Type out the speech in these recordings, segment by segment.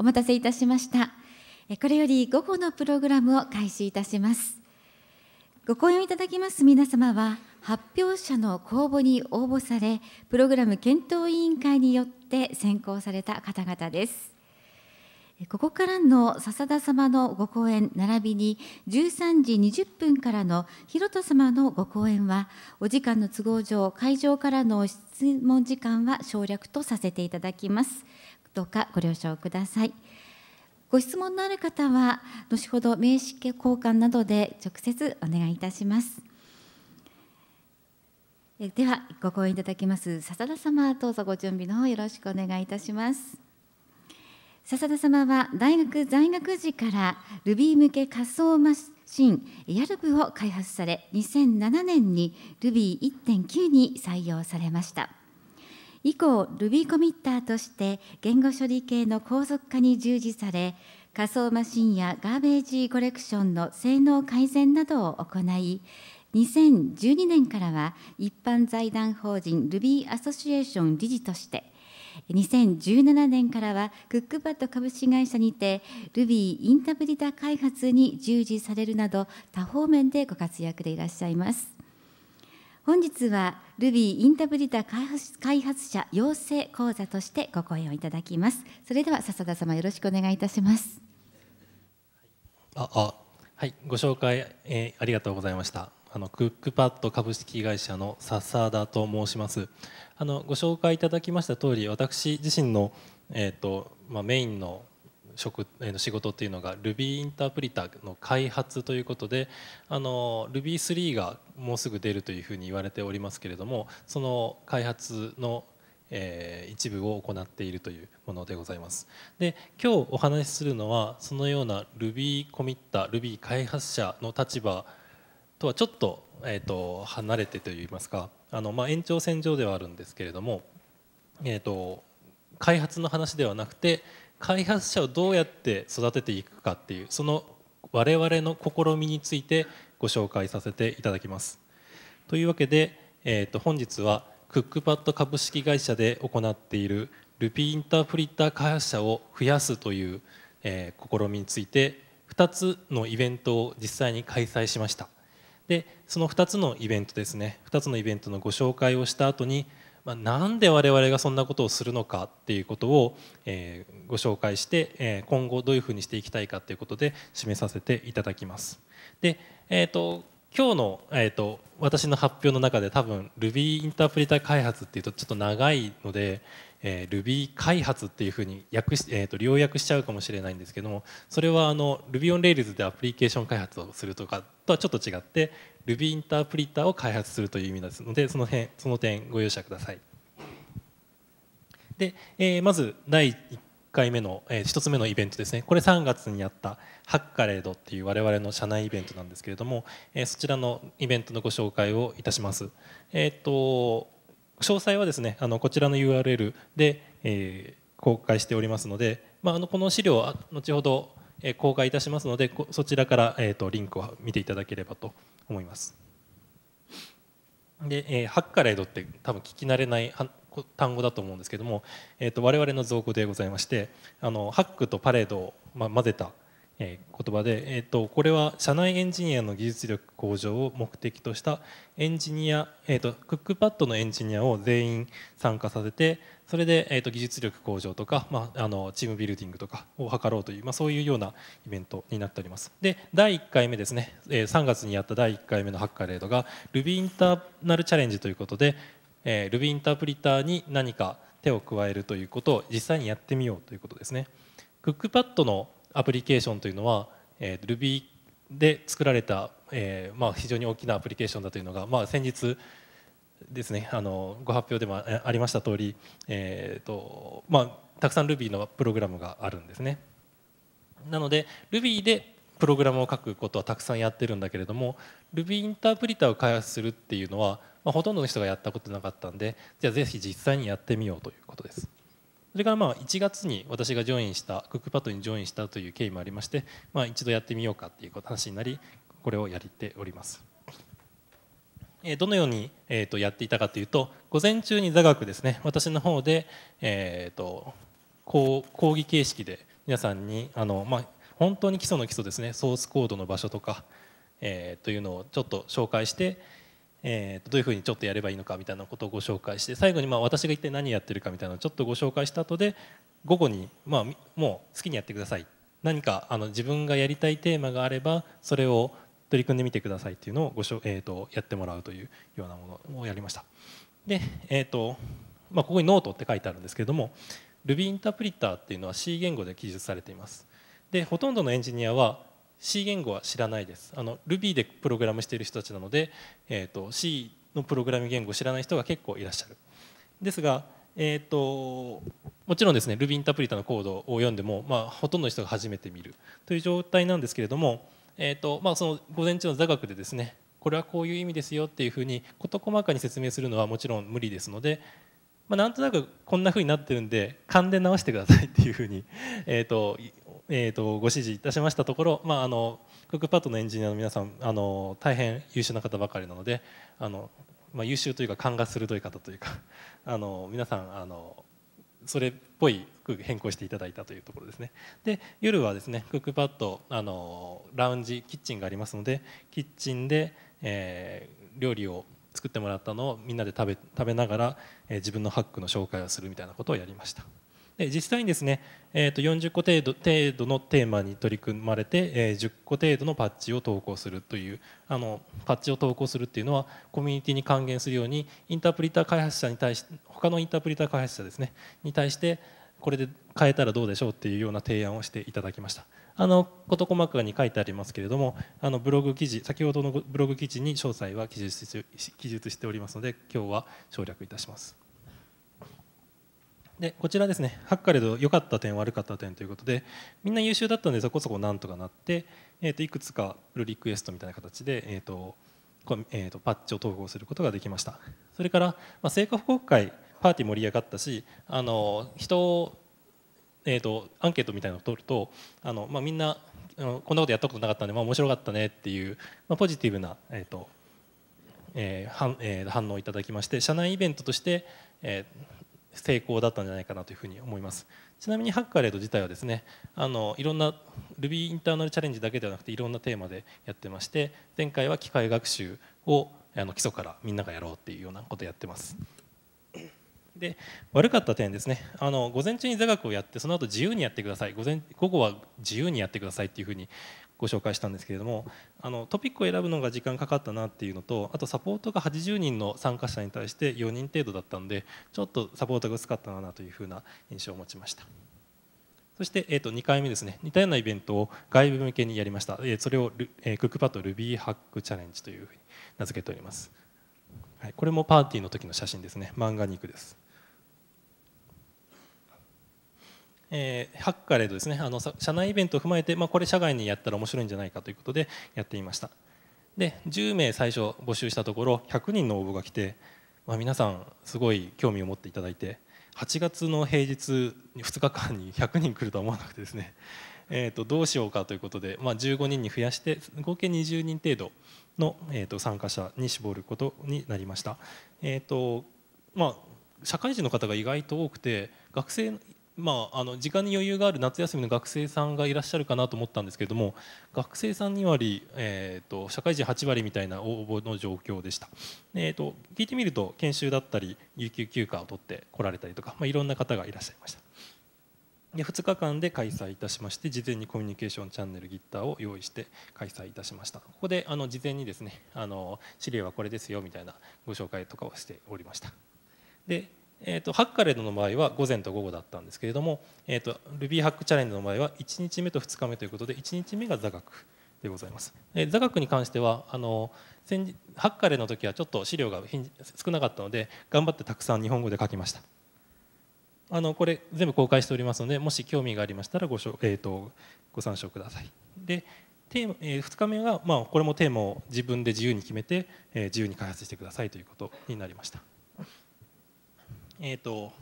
お待たせいたしましたこれより午後のプログラムを開始いたしますご講演いただきます皆様は発表者の公募に応募されプログラム検討委員会によって選考された方々ですここからの笹田様のご講演並びに13時20分からの広田様のご講演はお時間の都合上会場からの質問時間は省略とさせていただきます。どうかご了承ください。ご質問のある方は後ほど名刺交換などで直接お願いいたします。ではご講演いただきます笹田様どうぞご準備の方よろしくお願いいたします。笹田様は大学在学時からルビー向け仮想マシンヤルブを開発され2007年にルビー1.9に採用されました以降 Ruby コミッターとして言語処理系の高速化に従事され仮想マシンやガーベージコレクションの性能改善などを行い2012年からは一般財団法人 Ruby アソシエーション理事として2017年からはクックパッド株式会社にて Ruby インタブプリタ開発に従事されるなど多方面でご活躍でいらっしゃいます本日は Ruby インタブプリタ開発開発者養成講座としてご講演をいただきますそれでは笹田様よろしくお願いいたしますああはいご紹介、えー、ありがとうございましたあのクックパッド株式会社の笹田と申しますあのご紹介いただきました通り私自身の、えーとまあ、メインの職、えー、仕事というのが Ruby インタープリターの開発ということであの Ruby3 がもうすぐ出るというふうに言われておりますけれどもその開発のえー、一部を行っているというものでございますで今日お話しするのはそのような Ruby コミッター Ruby 開発者の立場とはちょっと,、えー、と離れてといいますかあの、まあ、延長線上ではあるんですけれども、えー、と開発の話ではなくて開発者をどうやって育てていくかっていうその我々の試みについてご紹介させていただきます。というわけで、えー、と本日はクックパッド株式会社で行っているルピーインタープリッター開発者を増やすという、えー、試みについて2つのイベントを実際に開催しました。でその2つのイベントですね2つのイベントのご紹介をした後に、まあ、なんで我々がそんなことをするのかっていうことを、えー、ご紹介して、えー、今後どういうふうにしていきたいかということで示させていただきます。でえーと、と今日の、えーと、私の発表の中で多分 Ruby インタープリター開発っていうとちょっと長いので、えー、Ruby 開発っていうふうに訳し、えーと、と要約しちゃうかもしれないんですけどもそれはあの Ruby on Rails でアプリケーション開発をするとかとはちょっと違って Ruby インタープリターを開発するという意味ですのでその辺その点ご容赦ください。で、えー、まず第1回目の、えー、1つ目のイベントですねこれ3月にやったハッカレードっていう我々の社内イベントなんですけれども、えー、そちらのイベントのご紹介をいたします。えー、っと詳細はですねあのこちらの URL で、えー、公開しておりますので、まあ、あのこの資料は後ほど公開いたしますのでそちらから、えーと、とリンクを見ていただければと思います。で、えー、ハッカレードって多分聞き慣れない単語だと思うんですけども、えー、と我々の造語でございましてあのハックとパレードを、ま混ぜた、え言葉で、えー、とこれは社内エンジニアの技術力向上を目的としたエンジニア、えー、とクックパッドのエンジニアを全員参加させてそれで、えー、と技術力向上とか、まあ、あのチームビルディングとかを図ろうという、まあ、そういうようなイベントになっておりますで第1回目ですね、え3月にやった第1回目のハッカーレードが Ruby インターナルチャレンジということでえ Ruby インタープリターに何か手を加えるということを実際にやってみようということですね。クックパッドのアプリケーションというのは、え Ruby で作られた、えまあ、非常に大きなアプリケーションだというのが、まあ、先日ですねあのご発表でもありました通り、えーとまあ、たくさん Ruby のプログラムがあるんですね。なので Ruby でプログラムを書くことはたくさんやってるんだけれども Ruby インタープリターを開発するっていうのは、まあ、ほとんどの人がやったことなかったんでじゃあぜひ実際にやってみようということです。それからまあ1月に私がジョインしたクックパッドにジョインしたという経緯もありまして、まあ、一度やってみようかっていう話になりこれをやっております。どのように、えとやっていたかというと午前中に座学ですね私の方で、えーと、と講講義形式で皆さんにあの、まあ、本当に基礎の基礎ですねソースコードの場所とか、えー、というのをちょっと紹介して、えー、どういうふうにちょっとやればいいのかみたいなことをご紹介して最後にまあ私が一体何やってるかみたいなのをちょっとご紹介した後で午後に、まあ、もう好きにやってください何かあの自分がやりたいテーマがあればそれを取り組んでみてくださいっていうのをごしょ、えーと、やってもらうというようなものをやりましたで、えーとまあ、ここにノートって書いてあるんですけれども Ruby インタープリターっていうのは C 言語で記述されていますでほとんどのエンジニアは C 言語は知らないですあの Ruby でプログラムしている人たちなので、えーと、C のプログラミング言語を知らない人が結構いらっしゃるですが、えーと、もちろんですね Ruby インタプリタのコードを読んでも、まあ、ほとんどの人が初めて見るという状態なんですけれども、えーとまあ、その午前中の座学でですねこれはこういう意味ですよっていうふうに事細かに説明するのはもちろん無理ですので、まあ、なんとなくこんなふうになってるんで勘で直してくださいっていうふうに、えーとえーと、ご指示いたしましたところ、まあ、あのクックパッドのエンジニアの皆さんあの大変優秀な方ばかりなのであの、まあ、優秀というか勘が鋭い方というか あの皆さんあのそれっぽい服変更していただいたというところですねで夜はですねクックパッドあのラウンジキッチンがありますのでキッチンで、えー、料理を作ってもらったのをみんなで食べ食べながら、えー、自分のハックの紹介をするみたいなことをやりました。で実際にですね、えー、と40個程度程度のテーマに取り組まれて、えー、10個程度のパッチを投稿するというあのパッチを投稿するっていうのはコミュニティに還元するようにインタープリター開発者に対して他のインタープリター開発者ですねに対してこれで変えたらどうでしょうっていうような提案をしていただきました。あの事細かに書いてありますけれどもあのブログ記事先ほどのブログ記事に詳細は記述しておりますので今日は省略いたします。でこちらですねハッカレド良かった点悪かった点ということでみんな優秀だったのでそこそこなんとかなって、えー、といくつかプルリクエストみたいな形で、えーとえー、とパッチを統合することができましたそれから、まあ、成果報告会パーティー盛り上がったしあの人を、えーと、とアンケートみたいなのを取るとあの、まあ、みんなこんなことやったことなかったんで、まあ、面白かったねっていう、まあ、ポジティブな、えーとえー反えー、反応をいただきまして社内イベントとして、えー成功だったんじゃないかなというふうに思いますちなみにハッカレード自体はですねあのいろんな Ruby インターナルチャレンジだけではなくていろんなテーマでやってまして前回は機械学習をあの基礎からみんながやろうっていうようなことやってますで悪かった点ですねあの午前中に座学をやってその後自由にやってください午前午後は自由にやってくださいっていうふうにご紹介したんですけれどもあのトピックを選ぶのが時間かかったなっていうのとあとサポートが80人の参加者に対して4人程度だったんでちょっとサポートが薄かったなというふうな印象を持ちました。そして、えー、と2回目ですね、似たようなイベントを外部向けにやりました、えそれを、えクックパッド Ruby ハックチャレンジというふうに名付けております、はい、これもパーティーの時の写真ですね、漫画肉です。えー、ハッカレードですねあの社内イベントを踏まえて、まあ、これ社外にやったら面白いんじゃないかということでやっていましたで10名最初募集したところ100人の応募が来て、まあ、皆さんすごい興味を持っていただいて8月の平日2日間に100人来るとは思わなくてですね、えー、とどうしようかということで、まあ、15人に増やして合計20人程度の、えー、と参加者に絞ることになりました。えーとまあ社会人の方が意外と多くて学生まあ、あの時間に余裕がある夏休みの学生さんがいらっしゃるかなと思ったんですけれども学生さん2割、えーと、社会人8割みたいな応募の状況でした、えーと、聞いてみると研修だったり有給休暇を取ってこられたりとか、まあ、いろんな方がいらっしゃいましたで2日間で開催いたしまして事前にコミュニケーションチャンネルギッターを用意して開催いたしましたここであの事前にですねあの資料はこれですよみたいなご紹介とかをしておりましたでえーと、ハッカレードの場合は午前と午後だったんですけれども、えーと、Ruby ハックチャレンジの場合は1日目と2日目ということで1日目が座学でございます、えー、座学に関してはあの先日ハッカレーの時はちょっと資料が少なかったので頑張ってたくさん日本語で書きましたあのこれ全部公開しておりますのでもし興味がありましたらご,、えーと、とご参照くださいでテーマ、えー、2日目は、まあ、これもテーマを自分で自由に決めて、えー、自由に開発してくださいということになりましたえーと、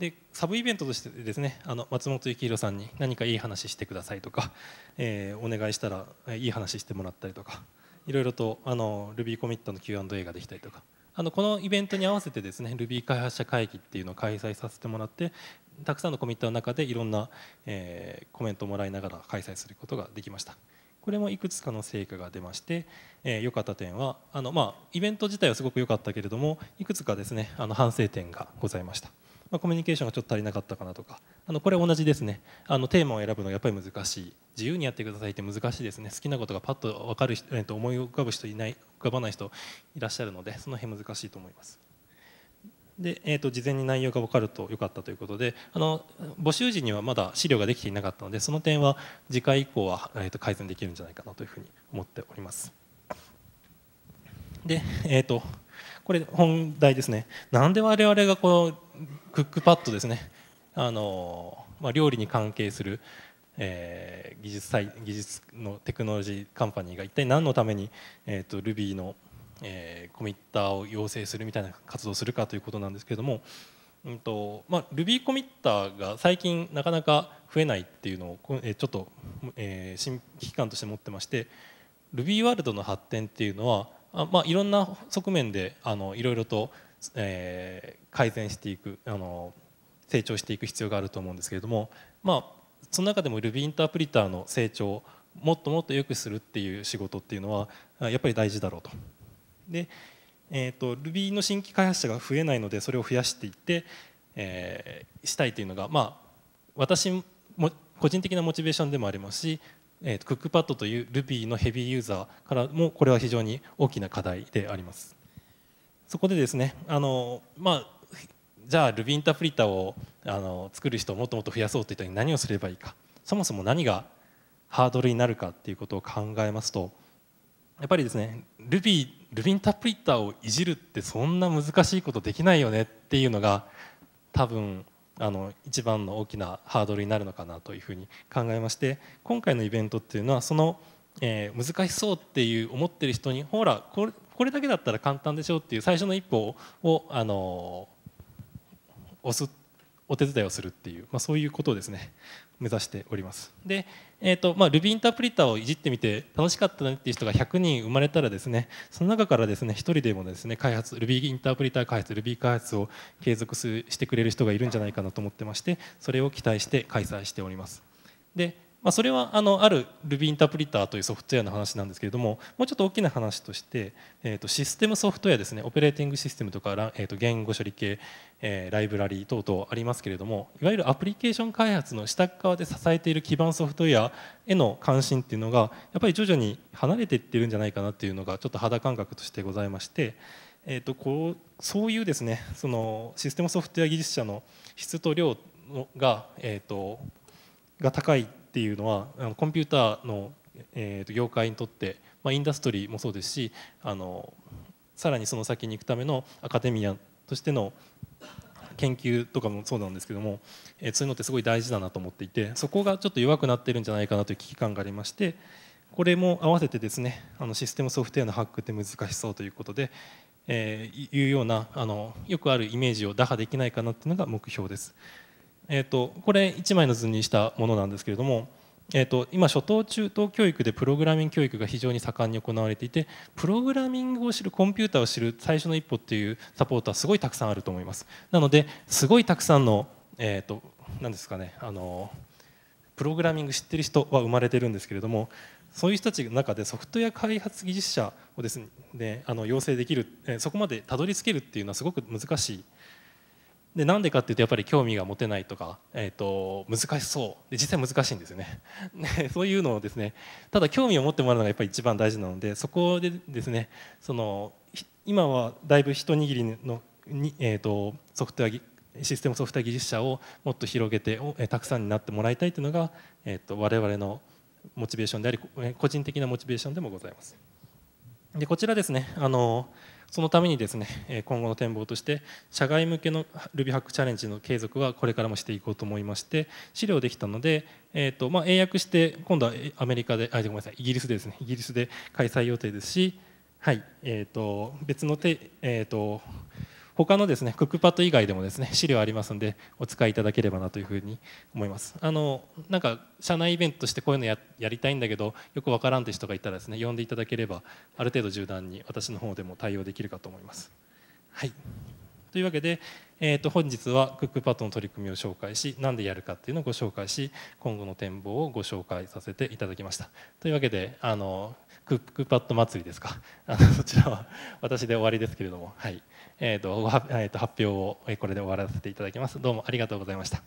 でサブイベントとしてですねあの松本幸宏さんに何かいい話してくださいとか、えー、お願いしたらいい話してもらったりとかいろいろとあの Ruby コミットの Q&A ができたりとかあのこのイベントに合わせてですね Ruby 開発者会議っていうのを開催させてもらってたくさんのコミットの中でいろんな、えー、コメントをもらいながら開催することができました。これもいくつかの成果が出まして良、えー、かった点はあの、まあ、イベント自体はすごく良かったけれどもいくつかですねあの反省点がございました。まあ、コミュニケーションがちょっと足りなかったかなとかあのこれ同じですねあのテーマを選ぶのがやっぱり難しい自由にやってくださいって難しいですね好きなことがパッと分かる人、えー、と思い浮かぶ人いない浮かばない人いらっしゃるのでその辺難しいと思います。で、えーと、事前に内容が分かるとよかったということであの募集時にはまだ資料ができていなかったのでその点は次回以降は、えーと、改善できるんじゃないかなというふうに思っております。で、えーと、とこれ本題ですねなんで我々がこのクックパッドですねあの、まあ、料理に関係する、えー、技術技術のテクノロジーカンパニーが一体何のために、えー、と Ruby のえー、コミッターを要請するみたいな活動をするかということなんですけれども、うんとまあ、Ruby コミッターが最近なかなか増えないっていうのを、えー、ちょっと、えー、新機関として持ってまして Ruby ワールドの発展っていうのはあ、まあ、いろんな側面であのいろいろと、えー、改善していくあの成長していく必要があると思うんですけれども、まあ、その中でも Ruby インタープリターの成長もっともっと良くするっていう仕事っていうのはやっぱり大事だろうとで、えーと、Ruby の新規開発者が増えないのでそれを増やしていって、えー、したいというのが、まあ、私も個人的なモチベーションでもありますし、えーと、クックパッドという Ruby のヘビーユーザーからもこれは非常に大きな課題であります。そこでですねあの、まあ、じゃあ Ruby インタープリターをあの作る人をもっともっと増やそうといった時に何をすればいいかそもそも何がハードルになるかっていうことを考えますと。やっぱりですね Ruby ルビンタプリッターをいじるってそんな難しいことできないよねっていうのが多分あの一番の大きなハードルになるのかなというふうに考えまして今回のイベントっていうのはその、えー、難しそうっていう思ってる人にほらこれこれだけだったら簡単でしょうっていう最初の一歩をあの押すお手伝いをするっていう、まあ、そういうことをですね目指しておりますで、えーとまあ、Ruby インタープリターをいじってみて楽しかったねっていう人が100人生まれたらですねその中からですね1人でもですね開発 Ruby インタープリター開発 Ruby 開発を継続してくれる人がいるんじゃないかなと思ってましてそれを期待して開催しておりますでまあ、それはあのある Ruby インタープリターというソフトウェアの話なんですけれどももうちょっと大きな話として、えー、とシステムソフトウェアですねオペレーティングシステムとか、えー、と言語処理系、えー、ライブラリー等々ありますけれどもいわゆるアプリケーション開発の下側で支えている基盤ソフトウェアへの関心っていうのがやっぱり徐々に離れていってるんじゃないかなっていうのがちょっと肌感覚としてございまして。えー、とこうそういうですねそのシステムソフトウェア技術者の質と量が、えー、とが高いっていうのはあのコンピューターの、えと業界にとって、まあ、インダストリーもそうですしあのさらにその先に行くためのアカデミアとしての研究とかもそうなんですけども、えそういうのってすごい大事だなと思っていてそこがちょっと弱くなってるんじゃないかなという危機感がありましてこれも合わせてですねあのシステムソフトウェアの把握って難しそうということで、えー、いうようなあのよくあるイメージを打破できないかなっていうのが目標です。えーと、これ1枚の図にしたものなんですけれども、えーと、今初等中等教育でプログラミング教育が非常に盛んに行われていてプログラミングを知るコンピューターを知る最初の一歩っていうサポートはすごいたくさんあると思いますなのですごいたくさんの、えーと、何ですかねあのプログラミング知ってる人は生まれてるんですけれどもそういう人たちの中でソフトウェア開発技術者をですねあの養成できるそこまでたどり着けるっていうのはすごく難しいでなんでかっていうとやっぱり興味が持てないとか、えーと、難しそうで実際難しいんですよね そういうのをですねただ興味を持ってもらうのがやっぱり一番大事なのでそこでですねその今はだいぶ一握りのに、えーと、ソフトウェアシステムソフトウェア技術者をもっと広げて、えたくさんになってもらいたいというのが、えーと、我々のモチベーションであり個人的なモチベーションでもございます。でこちらですねあのそのためにですね今後の展望として社外向けの RubyHack チャレンジの継続はこれからもしていこうと思いまして資料できたので、えーとまあ、英訳して今度はアメリカであごめんなさいイギリスでですねイギリスで開催予定ですし、はいえーと、別の手、えーと他のですねクックパッド以外でもですね資料ありますのでお使いいただければなというふうに思いますあのなんか社内イベントとしてこういうのやりたいんだけどよくわからんという人がいたらですね呼んでいただければある程度柔軟に私の方でも対応できるかと思いますはいというわけで、えー、と本日はクックパッドの取り組みを紹介し何でやるかっていうのをご紹介し今後の展望をご紹介させていただきましたというわけであのクックパッド祭りですか あのそちらは私で終わりですけれども、はいえーとはえーと、と発表をこれで終わらせていただきますどうもありがとうございました。